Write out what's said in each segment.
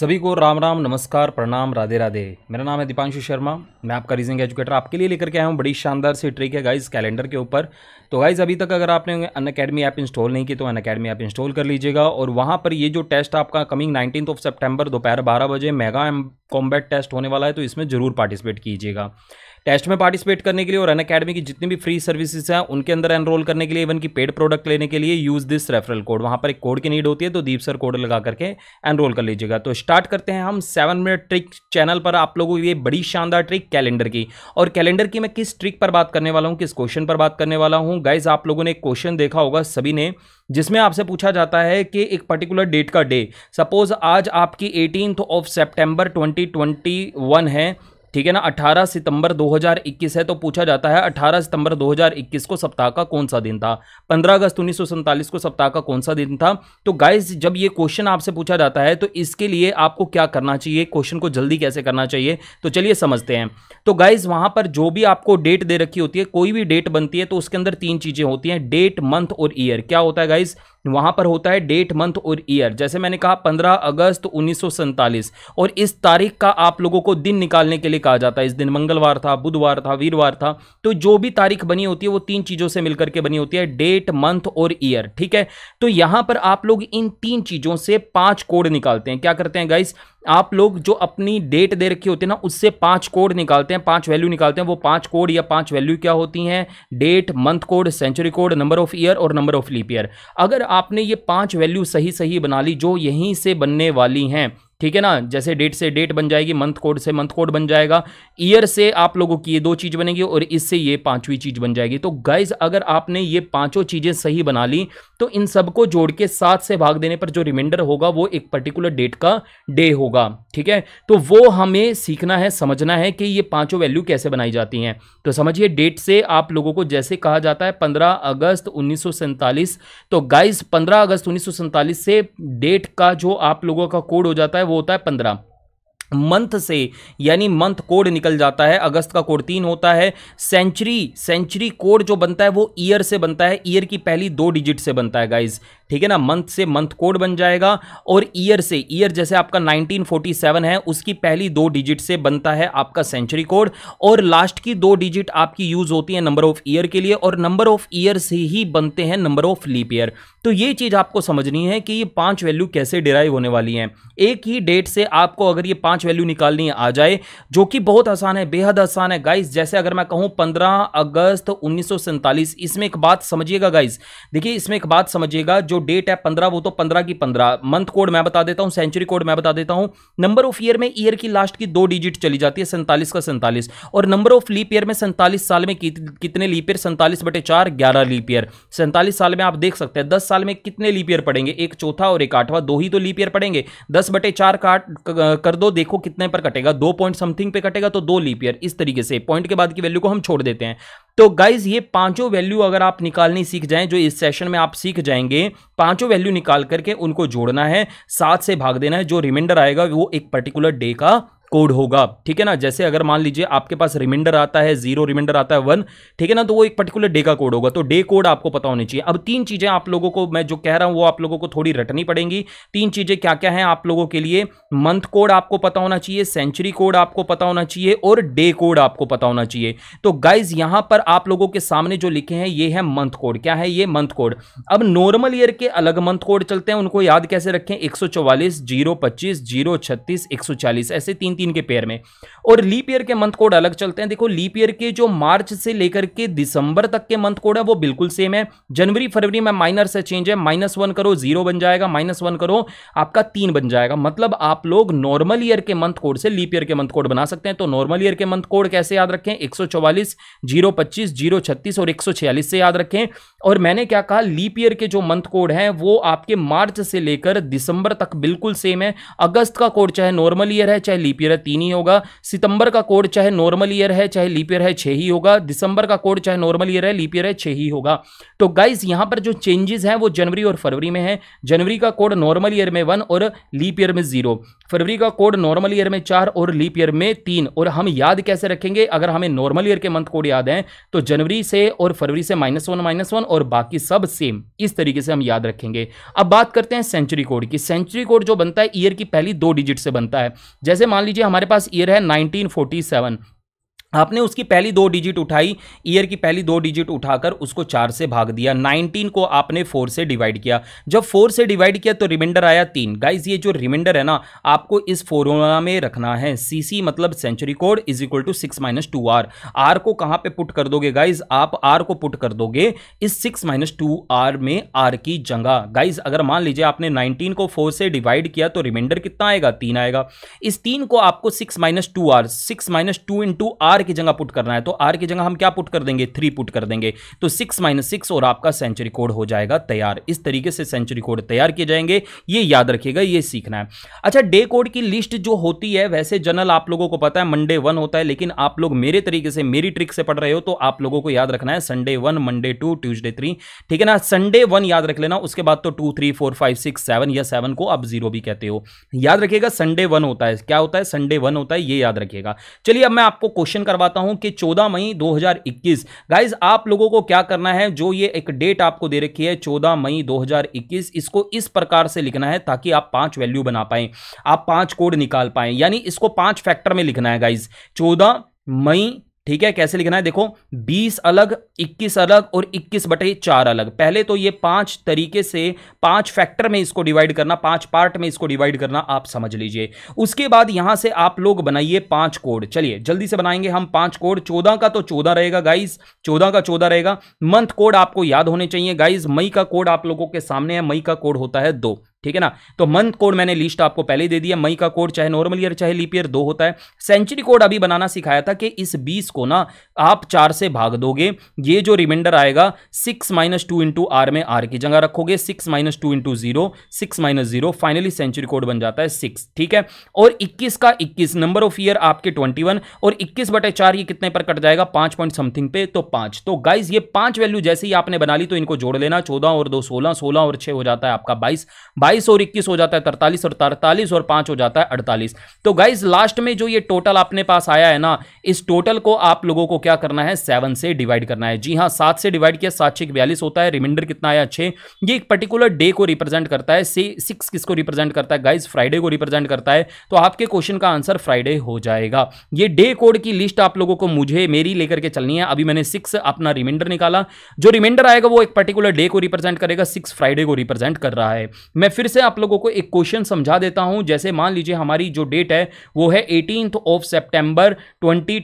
सभी को राम राम नमस्कार प्रणाम राधे राधे मेरा नाम है दीपांशु शर्मा मैं आपका रीजनिंग एजुकेटर आपके लिए लेकर के आया हूँ बड़ी शानदार सी ट्रिक है गाइज कैलेंडर के ऊपर तो गाइज अभी तक अगर आपने अन अकेडमी ऐप इंस्टॉल नहीं की तो अन अकेडमी ऐप इंस्टॉल कर लीजिएगा और वहाँ पर ये जो टेस्ट आपका कमिंग नाइनटीन ऑफ सेप्टेम्बर दोपहर बारह बजे मेगा कॉम्बैट टेस्ट होने वाला है तो इसमें ज़रूर पार्टिसिपेट कीजिएगा टेस्ट में पार्टिसिपेट करने के लिए और अन अकेडमी की जितनी भी फ्री सर्विसेज हैं उनके अंदर एनरोल करने के लिए इवन की पेड प्रोडक्ट लेने के लिए यूज़ दिस रेफरल कोड वहाँ पर एक कोड की नीड होती है तो दीप सर कोड लगा करके एनरोल कर लीजिएगा तो स्टार्ट करते हैं हम सेवन मिनट ट्रिक चैनल पर आप लोगों ये बड़ी शानदार ट्रिक कैलेंडर की और कैलेंडर की मैं किस ट्रिक पर बात करने वाला हूँ किस क्वेश्चन पर बात करने वाला हूँ गाइज आप लोगों ने एक क्वेश्चन देखा होगा सभी ने जिसमें आपसे पूछा जाता है कि एक पर्टिकुलर डेट का डे सपोज आज आपकी एटीन ऑफ सेप्टेम्बर ट्वेंटी 2021 है ठीक है ना 18 सितंबर 2021 है तो पूछा जाता है 18 सितंबर 2021 को सप्ताह का कौन सा दिन था 15 अगस्त उन्नीस को सप्ताह का कौन सा दिन था तो गाइस जब ये क्वेश्चन आपसे पूछा जाता है तो इसके लिए आपको क्या करना चाहिए क्वेश्चन को जल्दी कैसे करना चाहिए तो चलिए समझते हैं तो गाइज वहां पर जो भी आपको डेट दे रखी होती है कोई भी डेट बनती है तो उसके अंदर तीन चीजें होती हैं डेट मंथ और ईयर क्या होता है गाइज वहां पर होता है डेट मंथ और ईयर जैसे मैंने कहा पंद्रह अगस्त उन्नीस और इस तारीख का आप लोगों को दिन निकालने के लिए कहा जाता है इस दिन मंगलवार था बुधवार था वीरवार था तो जो भी तारीख बनी होती है वो तीन चीज़ों से मिलकर के बनी होती है डेट मंथ और ईयर ठीक है तो यहाँ पर आप लोग इन तीन चीज़ों से पाँच कोड निकालते हैं क्या करते हैं गाइस आप लोग जो अपनी डेट दे रखी होती है ना उससे पांच कोड निकालते हैं पांच वैल्यू निकालते हैं वो पांच कोड या पांच वैल्यू क्या होती हैं date month code century code number of year और नंबर ऑफ लीप ईयर अगर आपने ये पांच वैल्यू सही सही बना ली जो यहीं से बनने वाली हैं ठीक है ना जैसे डेट से डेट बन जाएगी मंथ कोड से मंथ कोड बन जाएगा ईयर से आप लोगों की ये दो चीज़ बनेगी और इससे ये पांचवी चीज़ बन जाएगी तो गाइज अगर आपने ये पांचों चीज़ें सही बना ली तो इन सबको जोड़ के सात से भाग देने पर जो रिमाइंडर होगा वो एक पर्टिकुलर डेट का डे होगा ठीक है तो वो हमें सीखना है समझना है कि ये पाँचों वैल्यू कैसे बनाई जाती हैं तो समझिए डेट से आप लोगों को जैसे कहा जाता है पंद्रह अगस्त उन्नीस तो गाइज पंद्रह अगस्त उन्नीस से डेट का जो आप लोगों का कोड हो जाता है वो होता है पंद्रह मंथ से यानी मंथ कोड निकल जाता है अगस्त का कोड तीन होता है सेंचुरी सेंचुरी कोड जो बनता है वो ईयर से बनता है ईयर की पहली दो डिजिट से बनता है गाइज ठीक है ना मंथ से मंथ कोड बन जाएगा और ईयर से ईयर जैसे आपका 1947 है उसकी पहली दो डिजिट से बनता है आपका सेंचुरी कोड और लास्ट की दो डिजिट आपकी यूज होती है नंबर ऑफ ईयर के लिए और नंबर ऑफ ईयर से ही बनते हैं नंबर ऑफ लीप ईयर तो ये चीज आपको समझनी है कि ये पांच वैल्यू कैसे डिराइव होने वाली है एक ही डेट से आपको अगर ये पांच पांच वैल्यू निकालनी है आ जाए जो कि बहुत आसान है बेहद आसान है गाइस जैसे अगर मैं कहूं 15 अगस्त उन्नीस इसमें एक बात समझिएगा गाइस देखिए इसमें एक बात समझिएगा जो डेट है 15 वो तो 15 की 15 मंथ कोड मैं बता देता हूं सेंचुरी कोड मैं बता देता हूं नंबर ऑफ ईयर में ईयर की लास्ट की दो डिजिट चली जाती है सैंतालीस का सैंतालीस और नंबर ऑफ लीप ईयर में सैंतालीस साल में कितने लीप ईयर सैंतालीस बटे चार ग्यारह लीप ईयर सैंतालीस साल में आप देख सकते हैं दस साल में कितने लीप ईयर पड़ेंगे एक चौथा और एक आठवा दो ही तो लीप ईयर पड़ेंगे दस बटे चार काट कर दो देखो देखो कितने पर कटेगा दो पॉइंट समथिंग पे कटेगा तो दो लीप ईयर इस तरीके से पॉइंट के बाद की वैल्यू को हम छोड़ देते हैं तो गाइज ये पांचों वैल्यू अगर आप निकालनी सीख जाएं जो इस सेशन में आप सीख जाएंगे पांचों वैल्यू निकाल करके उनको जोड़ना है सात से भाग देना है जो रिमाइंडर आएगा वो एक पर्टिकुलर डे का कोड होगा ठीक है ना जैसे अगर मान लीजिए आपके पास रिमाइंडर आता है जीरो रिमाइंडर आता है वन ठीक है ना तो वो एक पर्टिकुलर डे का कोड होगा तो डे कोड आपको पता होनी चाहिए अब तीन चीज़ें आप लोगों को मैं जो कह रहा हूँ वो आप लोगों को थोड़ी रटनी पड़ेंगी तीन चीज़ें क्या क्या हैं आप लोगों के लिए मंथ कोड आपको पता होना चाहिए सेंचुरी कोड आपको पता होना चाहिए और डे कोड आपको पता होना चाहिए तो गाइज यहाँ पर आप लोगों के सामने जो लिखे हैं ये है मंथ कोड क्या है ये मंथ कोड अब नॉर्मल ईयर के अलग मंथ कोड चलते हैं उनको याद कैसे रखें एक सौ चौवालीस जीरो पच्चीस जीरो छत्तीस एक सौ चालीस ऐसे तीन तीन के पेयर में और लीप ईयर के मंथ कोड अलग चलते हैं देखो लीप ईयर के जो मार्च से लेकर के दिसंबर तक के मंथ कोड है वो बिल्कुल सेम है जनवरी फरवरी में माइनर से चेंज है माइनस वन करो जीरो बन जाएगा माइनस वन करो आपका तीन बन जाएगा मतलब आप लोग नॉर्मल ईयर के मंथ कोड से लीप ईयर के मंथ कोड बना सकते हैं तो नॉर्मल ईयर के मंथ कोड कैसे याद रखें एक सौ चौवालीस और एक से याद रखें और मैंने क्या कहा लीप ईयर के जो मंथ कोड हैं वो आपके मार्च से लेकर दिसंबर तक बिल्कुल सेम है अगस्त का कोड चाहे नॉर्मल ईयर है चाहे लीप ईयर ईयर है तीन ही होगा सितंबर का कोड चाहे नॉर्मल ईयर है चाहे लीप ईयर है छह ही होगा दिसंबर का कोड चाहे नॉर्मल ईयर है लीप ईयर है छह ही होगा तो गाइज यहां पर जो चेंजेस हैं वो जनवरी और फरवरी में है जनवरी का कोड नॉर्मल ईयर में वन और लीप ईयर में जीरो फरवरी का कोड नॉर्मल ईयर में चार और लीप ईयर में तीन और हम याद कैसे रखेंगे अगर हमें नॉर्मल ईयर के मंथ कोड याद हैं तो जनवरी से और फरवरी से माइनस वन माइनस वन और बाकी सब सेम इस तरीके से हम याद रखेंगे अब बात करते हैं सेंचुरी कोड की सेंचुरी कोड जो बनता है ईयर की पहली दो डिजिट से बनता है जैसे मान लीजिए लीजिए हमारे पास ईयर है 1947 आपने उसकी पहली दो डिजिट उठाई ईयर की पहली दो डिजिट उठाकर उसको चार से भाग दिया 19 को आपने फोर से डिवाइड किया जब फोर से डिवाइड किया तो रिमाइंडर आया तीन गाइज ये जो रिमाइंडर है ना आपको इस फॉर्मूला में रखना है सीसी मतलब century code is equal to six minus two R R को कहाँ पे पुट कर दोगे गाइज आप आर को पुट कर दोगे इस सिक्स माइनस टू आर में आर की जगह गाइज अगर मान लीजिए आपने नाइनटीन को फोर से डिवाइड किया तो रिमाइंडर कितना आएगा तीन आएगा इस तीन को आपको six minus two R six minus two R R की जगह पुट करना है तो आर की जगह हम क्या पुट कर देंगे थ्री पुट कर देंगे तो सिक्स माइनस सिक्स और आपका सेंचुरी कोड हो जाएगा तैयार इस तरीके से सेंचुरी कोड तैयार किए जाएंगे ये याद रखिएगा ये सीखना है अच्छा डे कोड की लिस्ट जो होती है वैसे जनरल आप लोगों को पता है मंडे वन होता है लेकिन आप लोग मेरे तरीके से मेरी ट्रिक से पढ़ रहे हो तो आप लोगों को याद रखना है Sunday one Monday two Tuesday three ठीक है ना संडे वन याद रख लेना उसके बाद तो two three four five six seven या सेवन को आप जीरो भी कहते हो याद रखिएगा संडे वन होता है क्या होता है संडे वन होता है ये याद रखिएगा चलिए अब मैं आपको क्वेश्चन करवाता हूं कि 14 मई 2021 गाइज आप लोगों को क्या करना है जो ये एक डेट आपको दे रखी है 14 मई 2021 इसको इस प्रकार से लिखना है ताकि आप पांच वैल्यू बना पाए आप पांच कोड निकाल पाए यानी इसको पांच फैक्टर में लिखना है गाइज चौदह मई ठीक है कैसे लिखना है देखो 20 अलग 21 अलग और 21 बटे चार अलग पहले तो ये पांच तरीके से पांच फैक्टर में इसको डिवाइड करना पांच पार्ट में इसको डिवाइड करना आप समझ लीजिए उसके बाद यहां से आप लोग बनाइए पांच कोड चलिए जल्दी से बनाएंगे हम पांच कोड चौदह का तो चौदह रहेगा गाइज चौदह का चौदह रहेगा मंथ कोड आपको याद होने चाहिए गाइज मई का कोड आप लोगों के सामने है मई का कोड होता है दो ठीक है ना तो मंथ कोड मैंने लिस्ट आपको पहले दे दिया मई का कोड चाहे नॉर्मल ईयर चाहे लीप ईयर दो होता है सेंचुरी कोड अभी बनाना सिखाया था कि इस बीस को ना आप चार से भाग दोगे ये जो रिमाइंडर आएगा six minus two into R में आर की जगह रखोगे six minus two into zero six minus zero finally century code बन जाता है सिक्स ठीक है और इक्कीस का इक्कीस नंबर ऑफ ईयर आपके ट्वेंटी वन और इक्कीस बटे चार ये कितने पर कट जाएगा पांच पॉइंट समथिंग पे तो पांच तो गाइज ये पांच वैल्यू जैसे ही आपने बना ली तो इनको जोड़ लेना चौदह और दो सोलह सोलह और छह हो जाता है आपका बाईस बाईस और इक्कीस हो जाता है तरतालीस और तरतालीस और पांच हो जाता है अड़तालीस तो गाइज लास्ट में जो ये टोटल अपने पास आया है ना इस टोटल को आप लोगों को क्या करना है सेवन से डिवाइड करना है जी हाँ सात से डिवाइड किया सात छः बयालीस होता है रिमाइंडर कितना आया छः ये एक पर्टिकुलर डे को रिप्रेजेंट करता है सिक्स किसको रिप्रेजेंट करता है गाइज फ्राइडे को रिप्रेजेंट करता है तो आपके क्वेश्चन का आंसर फ्राइडे हो जाएगा ये डे कोड की लिस्ट आप लोगों को मुझे मेरी लेकर के चलनी है अभी मैंने सिक्स अपना रिमाइंडर निकाला जो रिमाइंडर आएगा वो एक पर्टिकुलर डे को रिप्रेजेंट करेगा सिक्स फ्राइडे को रिप्रेजेंट कर रहा है मैं फिर से आप लोगों को एक क्वेश्चन समझा देता हूं जैसे मान लीजिए हमारी जो डेट है वो है एटीन ऑफ सेप्टेम्बर ट्वेंटी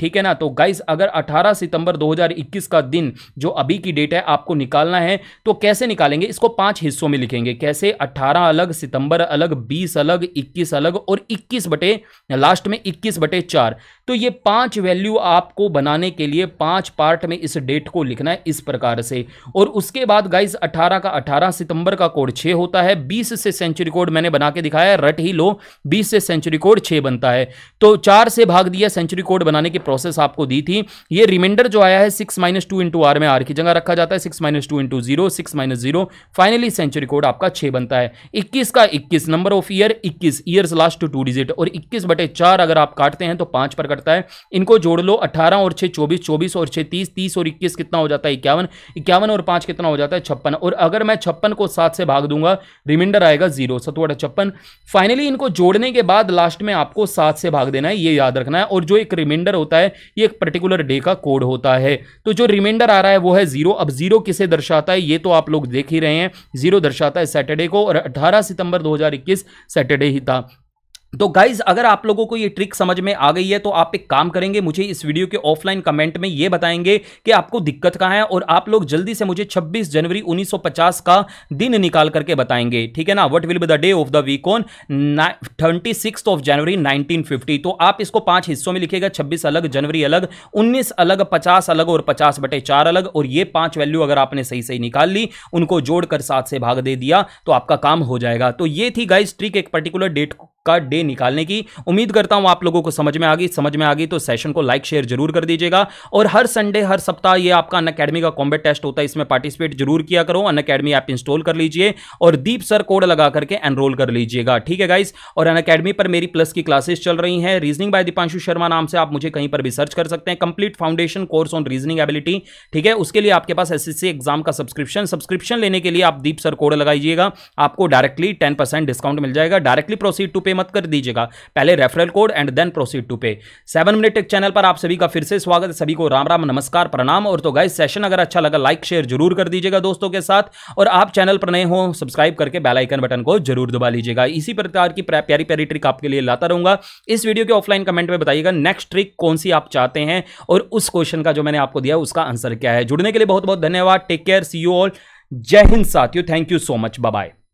ठीक है ना तो गाइज अगर अठारह सितंबर 2021 का दिन जो अभी की डेट है आपको निकालना है तो कैसे निकालेंगे इसको पांच हिस्सों में लिखेंगे कैसे 18 अलग सितंबर अलग 20 अलग 21 अलग और 21 बटे लास्ट में 21 बटे चार तो ये पांच वैल्यू आपको बनाने के लिए पांच पार्ट में इस डेट को लिखना है इस प्रकार से और उसके बाद गाइज 18 का 18 सितंबर का कोड 6 होता होता है बीस से सेंचुरी कोड मैंने बना के दिखाया है रट ही लो बीस से सेंचुरी कोड छः बनता है तो चार से भाग दिया सेंचुरी कोड बनाने की प्रोसेस आपको दी थी ये रिमाइंडर जो आया है six minus two into R में आर की जगह रखा जाता है six minus two into zero six minus zero finally century code आपका छः बनता है इक्कीस का इक्कीस नंबर ऑफ ईयर इक्कीस ईयर्स लास्ट टू डिजिट और इक्कीस बटे चार अगर आप काटते हैं तो पाँच पर कटता है इनको जोड़ लो अठारह और छः चौबीस चौबीस और छः तीस तीस और इक्कीस कितना हो जाता है इक्यावन इक्यावन और पाँच कितना हो जाता है छप्पन और अगर मैं छप्पन को सात से भाग दूंगा रिमाइंडर आएगा जीरो सतुआटा तो छप्पन फाइनली इनको जोड़ने के बाद लास्ट में आपको सात से भाग देना है ये याद रखना है और जो एक रिमाइंडर होता है ये एक पर्टिकुलर डे का कोड होता है तो जो रिमाइंडर आ रहा है वो है जीरो अब जीरो किसे दर्शाता है ये तो आप लोग देख ही रहे हैं जीरो दर्शाता है सैटरडे को और अठारह सितंबर दो सैटरडे ही था तो गाइज अगर आप लोगों को ये ट्रिक समझ में आ गई है तो आप एक काम करेंगे मुझे इस वीडियो के ऑफलाइन कमेंट में ये बताएंगे कि आपको दिक्कत कहाँ है और आप लोग जल्दी से मुझे 26 जनवरी 1950 का दिन निकाल करके बताएंगे ठीक है ना what will be the day of the week on six of January 1950 तो आप इसको पांच हिस्सों में लिखेगा छब्बीस अलग जनवरी अलग उन्नीस अलग पचास अलग और पचास बटे चार अलग और ये पांच वैल्यू अगर आपने सही सही निकाल ली उनको जोड़कर सात से भाग दे दिया तो आपका काम हो जाएगा तो ये थी गाइज ट्रिक एक पर्टिकुलर डेट का डे डे निकालने की उम्मीद करता हूं आप लोगों को समझ में आ गई समझ में आ गई तो सेशन को लाइक शेयर जरूर कर दीजिएगा और हर संडे हर सप्ताह ये आपका अन अकेडमी का कॉम्बेट टेस्ट होता है इसमें पार्टिसिपेट जरूर किया करो अन अकेडमी ऐप इंस्टॉल कर लीजिए और दीप सर कोड लगा करके एनरोल कर लीजिएगा ठीक है गाइस और अन अकेडमी पर मेरी प्लस की क्लासेस चल रही हैं रीजनिंग बाय दीपांशु शर्मा नाम से आप मुझे कहीं पर भी सर्च कर सकते हैं complete foundation course on reasoning ability ठीक है उसके लिए आपके पास एस एग्जाम का सब्सक्रिप्शन सब्सक्रिप्शन लेने के लिए आप दीप सर कोड लगाइएगा आपको डायरेक्टली टेन डिस्काउंट मिल जाएगा डायरेक्टली प्रोसीड टू पे मत कर कर दीजिएगा पहले referral code and then proceed to pay seven minute tech channel पर आप सभी का फिर से स्वागत है सभी को राम राम नमस्कार प्रणाम और तो गाइस सेशन अगर अच्छा लगा लाइक शेयर जरूर कर दीजिएगा दोस्तों के साथ और आप चैनल पर नए हो सब्सक्राइब करके बेलाइकन बटन को जरूर दबा लीजिएगा इसी प्रकार की प्यारी प्यारी ट्रिक आपके लिए लाता रहूंगा इस वीडियो के ऑफलाइन कमेंट में बताइएगा नेक्स्ट ट्रिक कौन सी आप चाहते हैं और उस क्वेश्चन का जो मैंने आपको दिया उसका आंसर क्या है जुड़ने के लिए बहुत बहुत धन्यवाद take care see you all जय हिंद साथियों thank you so much bye bye